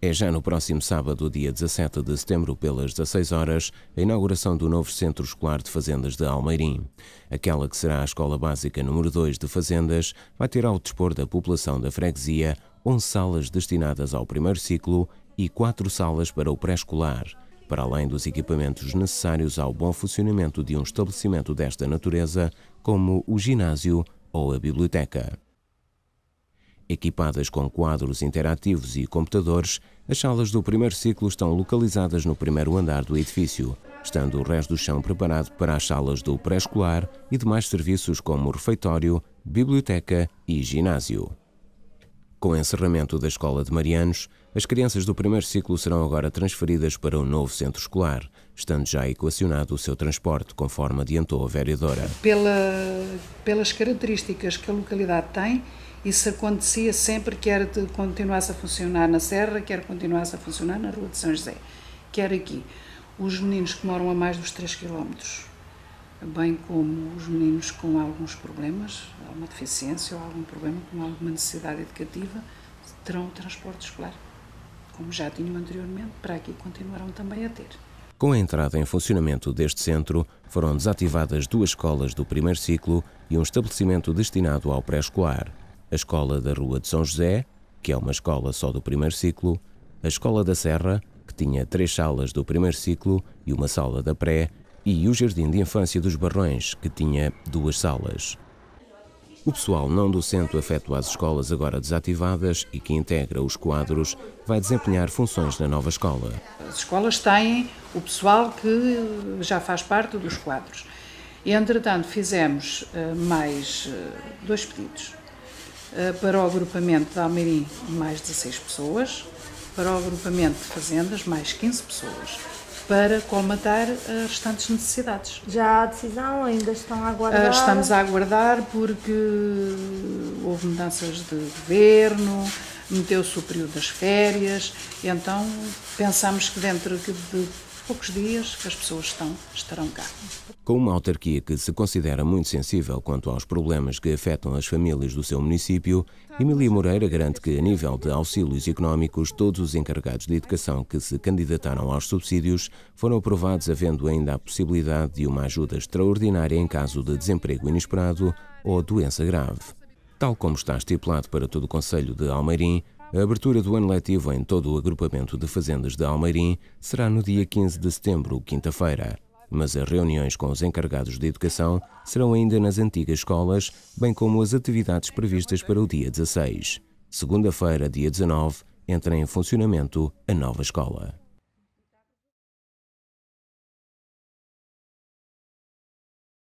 É já no próximo sábado, dia 17 de setembro, pelas 16 horas, a inauguração do novo Centro Escolar de Fazendas de Almeirim. Aquela que será a Escola Básica número 2 de Fazendas vai ter ao dispor da população da freguesia 11 salas destinadas ao primeiro ciclo e 4 salas para o pré-escolar, para além dos equipamentos necessários ao bom funcionamento de um estabelecimento desta natureza, como o ginásio ou a biblioteca. Equipadas com quadros interativos e computadores, as salas do primeiro ciclo estão localizadas no primeiro andar do edifício, estando o resto do chão preparado para as salas do pré-escolar e demais serviços como refeitório, biblioteca e ginásio. Com o encerramento da Escola de Marianos, as crianças do primeiro ciclo serão agora transferidas para o um novo centro escolar, estando já equacionado o seu transporte, conforme adiantou a vereadora. Pela, pelas características que a localidade tem, isso acontecia sempre, quer continuasse a funcionar na Serra, quer continuasse a funcionar na Rua de São José, quer aqui. Os meninos que moram a mais dos 3 km, bem como os meninos com alguns problemas, alguma deficiência ou algum problema, com alguma necessidade educativa, terão o transporte escolar, como já tinham anteriormente, para aqui continuarão também a ter. Com a entrada em funcionamento deste centro, foram desativadas duas escolas do primeiro ciclo e um estabelecimento destinado ao pré-escolar a Escola da Rua de São José, que é uma escola só do primeiro ciclo, a Escola da Serra, que tinha três salas do primeiro ciclo e uma sala da pré, e o Jardim de Infância dos Barrões, que tinha duas salas. O pessoal não docente centro afeto às escolas agora desativadas e que integra os quadros vai desempenhar funções na nova escola. As escolas têm o pessoal que já faz parte dos quadros. E, entretanto, fizemos eh, mais eh, dois pedidos. Eh, para o agrupamento de Almerim, mais 16 pessoas, para o agrupamento de fazendas, mais 15 pessoas, para colmatar as eh, restantes necessidades. Já há decisão? Ainda estão a eh, aguardar? Estamos a aguardar porque houve mudanças de governo, meteu-se o período das férias, então pensamos que dentro de poucos dias que as pessoas estão, estarão cá. Com uma autarquia que se considera muito sensível quanto aos problemas que afetam as famílias do seu município, Emília Moreira garante que, a nível de auxílios económicos, todos os encarregados de educação que se candidataram aos subsídios foram aprovados, havendo ainda a possibilidade de uma ajuda extraordinária em caso de desemprego inesperado ou doença grave. Tal como está estipulado para todo o Conselho de Almeirim, a abertura do ano letivo em todo o agrupamento de fazendas de Almeirim será no dia 15 de setembro, quinta-feira. Mas as reuniões com os encargados de educação serão ainda nas antigas escolas, bem como as atividades previstas para o dia 16. Segunda-feira, dia 19, entra em funcionamento a nova escola.